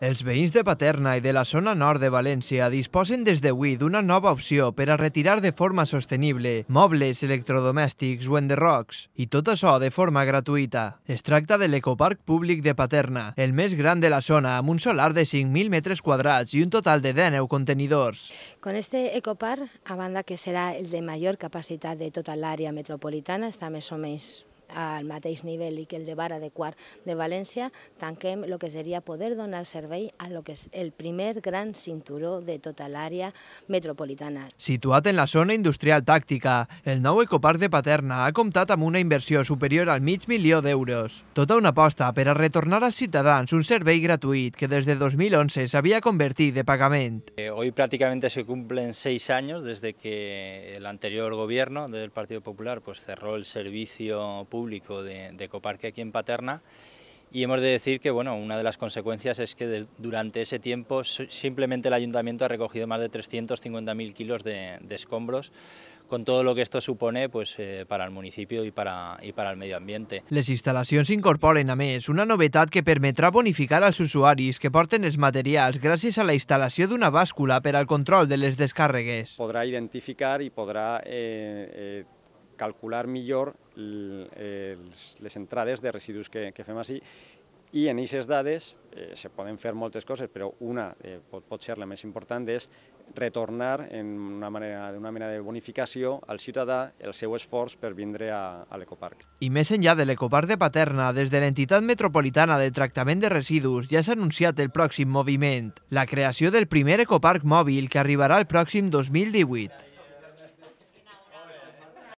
Els veïns de Paterna i de la zona nord de València disposen des d'avui d'una nova opció per a retirar de forma sostenible mobles electrodomèstics o enderrocs, i tot això de forma gratuïta. Es tracta de l'ecoparc públic de Paterna, el més gran de la zona, amb un solar de 5.000 metres quadrats i un total de 10 contenidors. Con este ecoparc, a banda que serà el de major capacitat de tota l'àrea metropolitana, està més o menys al mateix nivell i que el de Bar de de València, tanquem el que seria poder donar servei a lo que és el primer gran cinturó de tota l'àrea metropolitana. Situat en la zona industrial tàctica, el nou ecoparc de Paterna ha comptat amb una inversió superior al mig milió d'euros. Tota una aposta per a retornar als ciutadans un servei gratuït que des de 2011 s'havia convertit de pagament. Eh, hoy pràcticament se cumplen seis años desde que l'anterior govern gobierno del Partido Popular pues, cerró el servicio públic público de, de Coparque aquí en Paterna y hemos de decir que bueno, una de las consecuencias es que durante ese tiempo simplemente el ayuntamiento ha recogido más de 350.000 kilos de, escombros con todo lo que esto supone pues, eh, para el municipio ...y para, y para el medio ambiente. Les instalaciones incorporan a mes una novedad... que permitirá bonificar a los usuarios... que porten los materiales gracias a la instalación... ...de una báscula para el control de les descargues. "...podrá identificar y podrá... Eh, eh, calcular millor els, les entrades de residus que, que fem així i en aquestes dades eh, se poden fer moltes coses, però una eh, pot, pot ser la més important és retornar en una manera d'una mena de bonificació al ciutadà el seu esforç per vindre a, a l'ecoparc. I més enllà de l'ecoparc de Paterna, des de l'entitat metropolitana de tractament de residus ja s'ha anunciat el pròxim moviment, la creació del primer ecoparc mòbil que arribarà el pròxim 2018.